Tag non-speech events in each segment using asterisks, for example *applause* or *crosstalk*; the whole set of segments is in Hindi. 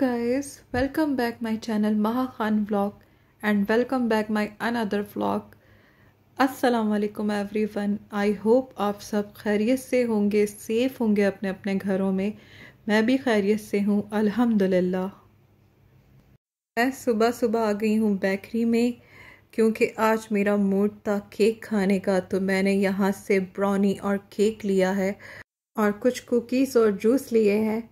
guys welcome back my channel Maha Khan blog and welcome back my another blog अस्सलाम वालेकुम एवरी वन आई होप आप सब खैरियत से होंगे सेफ़ होंगे अपने अपने घरों में मैं भी खैरियत से हूँ अल्हम्दुलिल्लाह मैं सुबह सुबह आ गई हूँ बेकरी में क्योंकि आज मेरा मूड था केक खाने का तो मैंने यहाँ से ब्राउनी और केक लिया है और कुछ कुकीज़ और जूस लिए हैं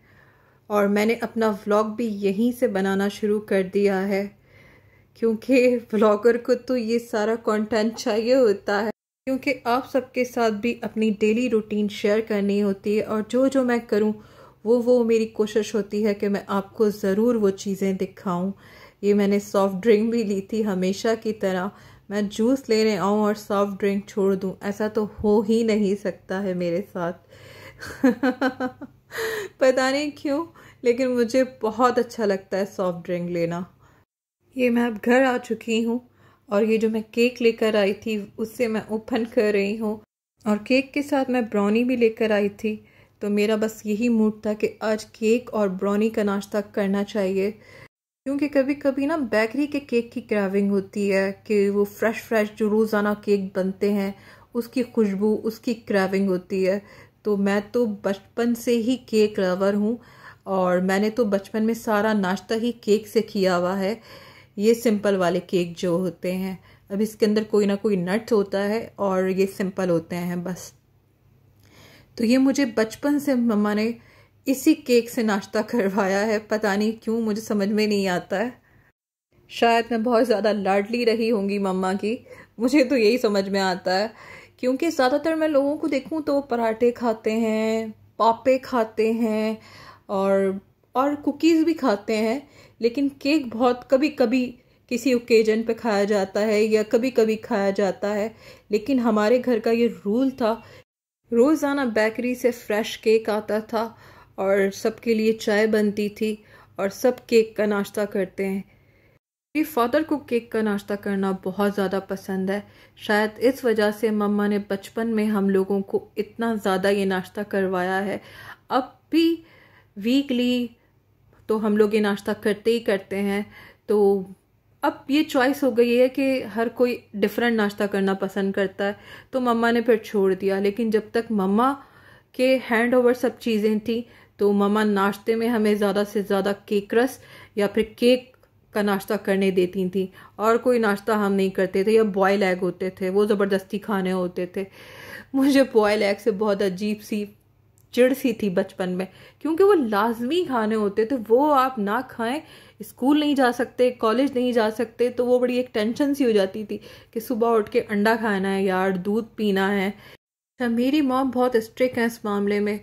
और मैंने अपना व्लॉग भी यहीं से बनाना शुरू कर दिया है क्योंकि व्लॉगर को तो ये सारा कंटेंट चाहिए होता है क्योंकि आप सबके साथ भी अपनी डेली रूटीन शेयर करनी होती है और जो जो मैं करूं वो वो मेरी कोशिश होती है कि मैं आपको ज़रूर वो चीज़ें दिखाऊं ये मैंने सॉफ्ट ड्रिंक भी ली थी हमेशा की तरह मैं जूस लेने आऊँ और सॉफ्ट ड्रिंक छोड़ दूँ ऐसा तो हो ही नहीं सकता है मेरे साथ *laughs* पता नहीं क्यों लेकिन मुझे बहुत अच्छा लगता है सॉफ्ट ड्रिंक लेना ये मैं अब घर आ चुकी हूँ और ये जो मैं केक लेकर आई थी उससे मैं ओपन कर रही हूँ और केक के साथ मैं ब्राउनी भी लेकर आई थी तो मेरा बस यही मूड था कि आज केक और ब्राउनी का नाश्ता करना चाहिए क्योंकि कभी कभी ना बेकरी के केक की क्राविंग होती है कि वो फ्रेश फ्रेश जो रोज़ाना केक बनते हैं उसकी खुशबू उसकी क्राविंग होती है तो मैं तो बचपन से ही केक लवर हूँ और मैंने तो बचपन में सारा नाश्ता ही केक से किया हुआ है ये सिंपल वाले केक जो होते हैं अब इसके अंदर कोई ना कोई नट्स होता है और ये सिंपल होते हैं बस तो ये मुझे बचपन से मम्मा ने इसी केक से नाश्ता *laughs* करवाया है पता नहीं क्यों मुझे समझ में नहीं आता है शायद मैं बहुत ज़्यादा लाडली रही होंगी मम्मा की मुझे तो यही समझ में आता है क्योंकि ज़्यादातर मैं लोगों को देखूँ तो पराठे खाते हैं पापे खाते हैं और और कुकीज़ भी खाते हैं लेकिन केक बहुत कभी कभी किसी ओकेजन पे खाया जाता है या कभी कभी खाया जाता है लेकिन हमारे घर का ये रूल था रोज़ाना बेकरी से फ्रेश केक आता था और सबके लिए चाय बनती थी और सब केक का नाश्ता करते हैं मेरी फादर को केक का नाश्ता करना बहुत ज़्यादा पसंद है शायद इस वजह से मम्मा ने बचपन में हम लोगों को इतना ज़्यादा ये नाश्ता करवाया है अब भी वीकली तो हम लोग ये नाश्ता करते ही करते हैं तो अब ये चॉइस हो गई है कि हर कोई डिफरेंट नाश्ता करना पसंद करता है तो मम्मा ने फिर छोड़ दिया लेकिन जब तक मम्मा के हैंड ओवर सब चीज़ें थी तो मम्मा नाश्ते में हमें ज़्यादा से ज़्यादा केक रस या फिर केक का नाश्ता करने देती थी और कोई नाश्ता हम नहीं करते थे या बॉयल एग होते थे वो ज़बरदस्ती खाने होते थे मुझे बॉयल एग से बहुत अजीब सी चिड़ सी थी बचपन में क्योंकि वो लाजमी खाने होते थे वो आप ना खाएं स्कूल नहीं जा सकते कॉलेज नहीं जा सकते तो वो बड़ी एक टेंशन सी हो जाती थी कि सुबह उठ के अंडा खाना है यार दूध पीना है अच्छा, मेरी माँ बहुत स्ट्रिक्ट है इस मामले में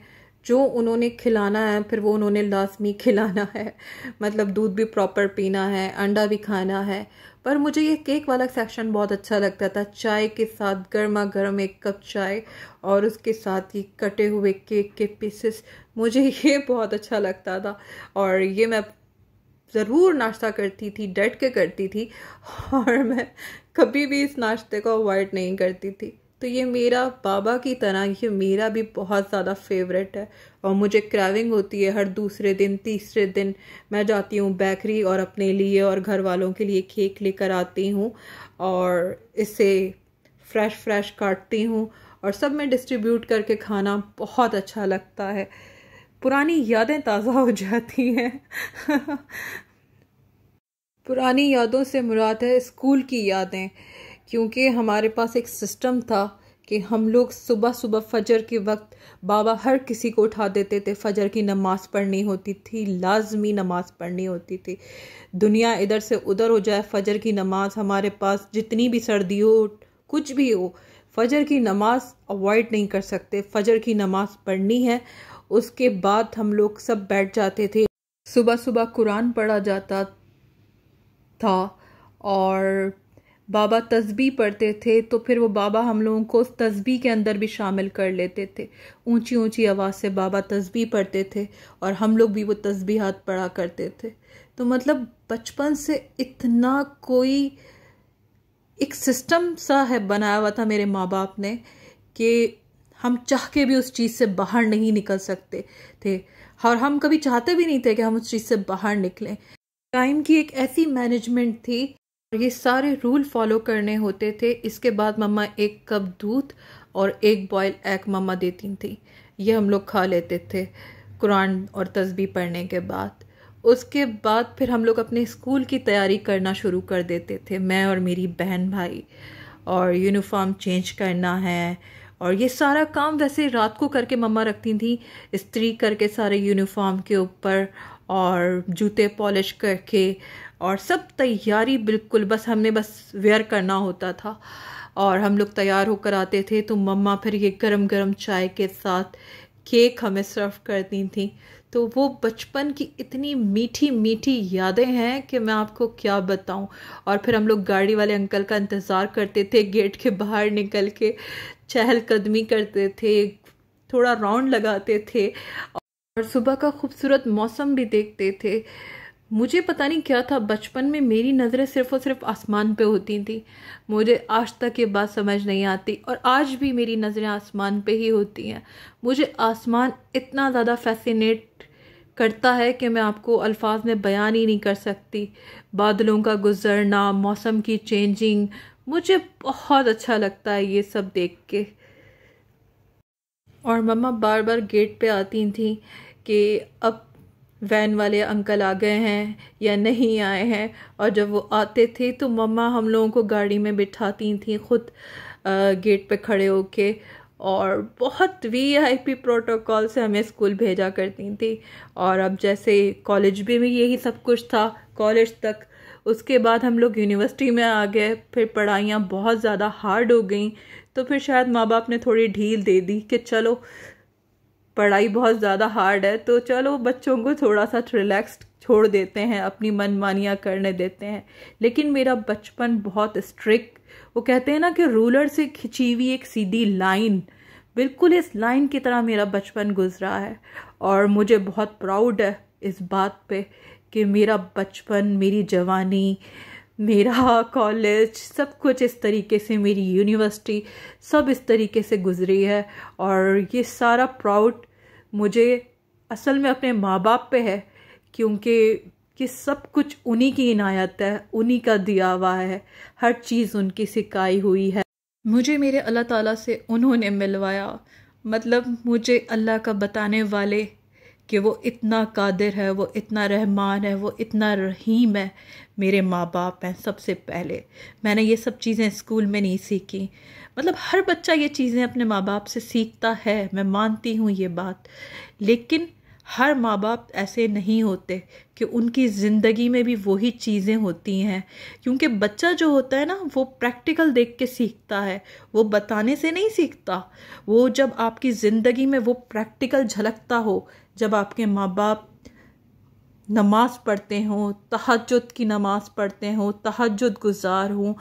जो उन्होंने खिलाना है फिर वो उन्होंने लाजमी खिलाना है मतलब दूध भी प्रॉपर पीना है अंडा भी खाना है पर मुझे ये केक वाला सेक्शन बहुत अच्छा लगता था चाय के साथ गर्मा गर्म एक कप चाय और उसके साथ ही कटे हुए केक के पीसेस मुझे *laughs* ये बहुत अच्छा लगता था और ये मैं ज़रूर नाश्ता करती थी डट के करती थी और मैं कभी भी इस नाश्ते को अवॉइड नहीं करती थी तो ये मेरा बाबा की तरह ये मेरा भी बहुत ज़्यादा फेवरेट है और मुझे क्रैविंग होती है हर दूसरे दिन तीसरे दिन मैं जाती हूँ बेकरी और अपने लिए और घर वालों के लिए केक लेकर आती हूँ और इसे फ्रेश फ्रेश काटती हूँ और सब में डिस्ट्रीब्यूट करके खाना बहुत अच्छा लगता है पुरानी यादें ताज़ा हो जाती हैं *laughs* पुरानी यादों से मुराद है स्कूल की यादें क्योंकि हमारे पास एक सिस्टम था कि हम लोग सुबह सुबह फजर के वक्त बाबा हर किसी को उठा देते थे फजर की नमाज़ पढ़नी होती थी लाजमी नमाज़ पढ़नी होती थी दुनिया इधर से उधर हो जाए फजर की नमाज़ हमारे पास जितनी भी सर्दी हो कुछ भी हो फजर की नमाज़ अवॉइड नहीं कर सकते फजर की नमाज़ पढ़नी है उसके बाद हम लोग सब बैठ जाते थे सुबह सुबह कुरान पढ़ा जाता था और बाबा तस्बी पढ़ते थे तो फिर वो बाबा हम लोगों को उस तस्बी के अंदर भी शामिल कर लेते थे ऊंची ऊंची आवाज़ से बाबा तस्बी पढ़ते थे और हम लोग भी वो तस्बीहात पढ़ा करते थे तो मतलब बचपन से इतना कोई एक सिस्टम सा है बनाया हुआ था मेरे माँ बाप ने कि हम चाह के भी उस चीज़ से बाहर नहीं निकल सकते थे और हम कभी चाहते भी नहीं थे कि हम उस चीज़ से बाहर निकलें टाइम की एक ऐसी मैनेजमेंट थी ये सारे रूल फॉलो करने होते थे इसके बाद मम्मा एक कप दूध और एक बॉयल एग मम्मा देती थी ये हम लोग खा लेते थे कुरान और तस्बी पढ़ने के बाद उसके बाद फिर हम लोग अपने स्कूल की तैयारी करना शुरू कर देते थे मैं और मेरी बहन भाई और यूनिफॉर्म चेंज करना है और ये सारा काम वैसे रात को करके मम्मा रखती थी इस्त्री करके सारे यूनिफॉर्म के ऊपर और जूते पॉलिश करके और सब तैयारी बिल्कुल बस हमने बस वेयर करना होता था और हम लोग तैयार होकर आते थे तो मम्मा फिर ये गरम गरम चाय के साथ केक हमें सर्व करती थी तो वो बचपन की इतनी मीठी मीठी यादें हैं कि मैं आपको क्या बताऊं और फिर हम लोग गाड़ी वाले अंकल का इंतज़ार करते थे गेट के बाहर निकल के चहलकदमी करते थे थोड़ा राउंड लगाते थे और सुबह का खूबसूरत मौसम भी देखते थे मुझे पता नहीं क्या था बचपन में मेरी नज़रें सिर्फ और सिर्फ आसमान पे होती थी मुझे आज तक ये बात समझ नहीं आती और आज भी मेरी नज़रें आसमान पे ही होती हैं मुझे आसमान इतना ज़्यादा फैसिनेट करता है कि मैं आपको अल्फाज में बयान ही नहीं कर सकती बादलों का गुजरना मौसम की चेंजिंग मुझे बहुत अच्छा लगता है ये सब देख के और मम्मा बार बार गेट पे आती थी कि अब वैन वाले अंकल आ गए हैं या नहीं आए हैं और जब वो आते थे तो मम्मा हम लोगों को गाड़ी में बिठाती थी ख़ुद गेट पे खड़े होके और बहुत वी आई पी प्रोटोकॉल से हमें स्कूल भेजा करती थी और अब जैसे कॉलेज भी, भी यही सब कुछ था कॉलेज तक उसके बाद हम लोग यूनिवर्सिटी में आ गए फिर पढ़ाइयाँ बहुत ज़्यादा हार्ड हो गई तो फिर शायद माँ बाप ने थोड़ी ढील दे दी कि चलो पढ़ाई बहुत ज़्यादा हार्ड है तो चलो बच्चों को थोड़ा सा रिलैक्स छोड़ देते हैं अपनी मनमानियाँ करने देते हैं लेकिन मेरा बचपन बहुत स्ट्रिक्ट वो कहते हैं ना कि रूलर से खिंची हुई एक सीधी लाइन बिल्कुल इस लाइन की तरह मेरा बचपन गुजरा है और मुझे बहुत प्राउड है इस बात पे कि मेरा बचपन मेरी जवानी मेरा कॉलेज सब कुछ इस तरीके से मेरी यूनिवर्सिटी सब इस तरीके से गुजरी है और ये सारा प्राउड मुझे असल में अपने माँ बाप पे है क्योंकि कि सब कुछ उन्हीं की इनायत है उन्हीं का दिया हुआ है हर चीज़ उनकी सिखाई हुई है मुझे मेरे अल्लाह ताला से उन्होंने मिलवाया मतलब मुझे अल्लाह का बताने वाले कि वो इतना कादिर है वो इतना रहमान है वो इतना रहीम है मेरे माँ बाप हैं सबसे पहले मैंने ये सब चीज़ें स्कूल में नहीं सीखी मतलब हर बच्चा ये चीज़ें अपने माँ बाप से सीखता है मैं मानती हूँ ये बात लेकिन हर माँ बाप ऐसे नहीं होते कि उनकी ज़िंदगी में भी वही चीज़ें होती हैं क्योंकि बच्चा जो होता है ना वो प्रैक्टिकल देख के सीखता है वो बताने से नहीं सीखता वो जब आपकी ज़िंदगी में वो प्रैक्टिकल झलकता हो जब आपके माँ बाप नमाज़ पढ़ते हों तहजद की नमाज़ पढ़ते हों तहजद गुजार हों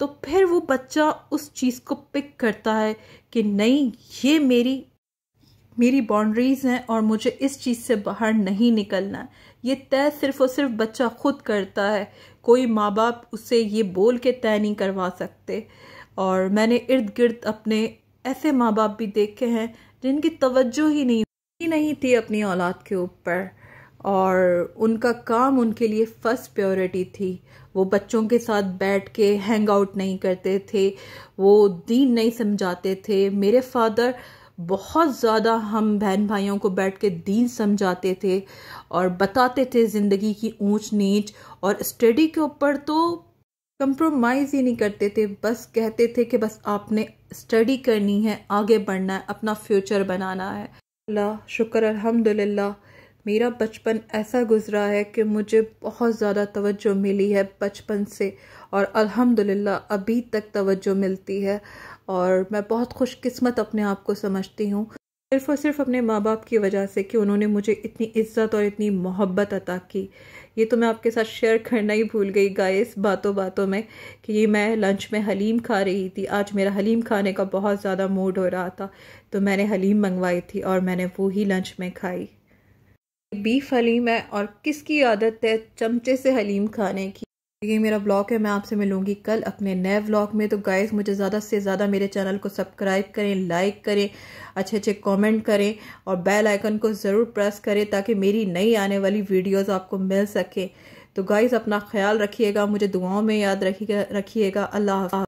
तो फिर वो बच्चा उस चीज़ को पिक करता है कि नहीं ये मेरी मेरी बाउंड्रीज़ हैं और मुझे इस चीज़ से बाहर नहीं निकलना ये तय सिर्फ़ और सिर्फ बच्चा ख़ुद करता है कोई माँ बाप उसे ये बोल के तय नहीं करवा सकते और मैंने इर्द गिर्द अपने ऐसे माँ बाप भी देखे हैं जिनकी तवज्जो ही नहीं ही नहीं थी अपनी औलाद के ऊपर और उनका काम उनके लिए फर्स्ट प्योरिटी थी वो बच्चों के साथ बैठ के हैंग आउट नहीं करते थे वो दीन नहीं समझाते थे मेरे फादर बहुत ज़्यादा हम बहन भाइयों को बैठ के दीन समझाते थे और बताते थे ज़िंदगी की ऊंच नीच और स्टडी के ऊपर तो कंप्रोमाइज़ ही नहीं करते थे बस कहते थे कि बस आपने स्टडी करनी है आगे बढ़ना है अपना फ्यूचर बनाना है अल्लाह शुक्र अलहमदिल्ला मेरा बचपन ऐसा गुज़रा है कि मुझे बहुत ज़्यादा तवज्जो मिली है बचपन से और अल्हम्दुलिल्लाह अभी तक तवज्जो मिलती है और मैं बहुत खुशकिस्मत अपने आप को समझती हूँ सिर्फ और सिर्फ अपने माँ बाप की वजह से कि उन्होंने मुझे इतनी इज्जत और इतनी मोहब्बत अता की ये तो मैं आपके साथ शेयर करना ही भूल गई गाइस बातों बातों में कि ये मैं लंच में हलीम खा रही थी आज मेरा हलीम खाने का बहुत ज़्यादा मूड हो रहा था तो मैंने हलीम मंगवाई थी और मैंने वो ही लंच में खाई बीफ हलीम है और किसकी आदत है चमचे से हलीम खाने की ये मेरा ब्लॉग है मैं आपसे मिलूंगी कल अपने नए ब्लॉग में तो गाइस मुझे ज़्यादा से ज़्यादा मेरे चैनल को सब्सक्राइब करें लाइक करें अच्छे अच्छे कमेंट करें और बेल आइकन को ज़रूर प्रेस करें ताकि मेरी नई आने वाली वीडियोस आपको मिल सके तो गाइस अपना ख्याल रखिएगा मुझे दुआओं में याद रखिएगा रखिएगा अल्लाह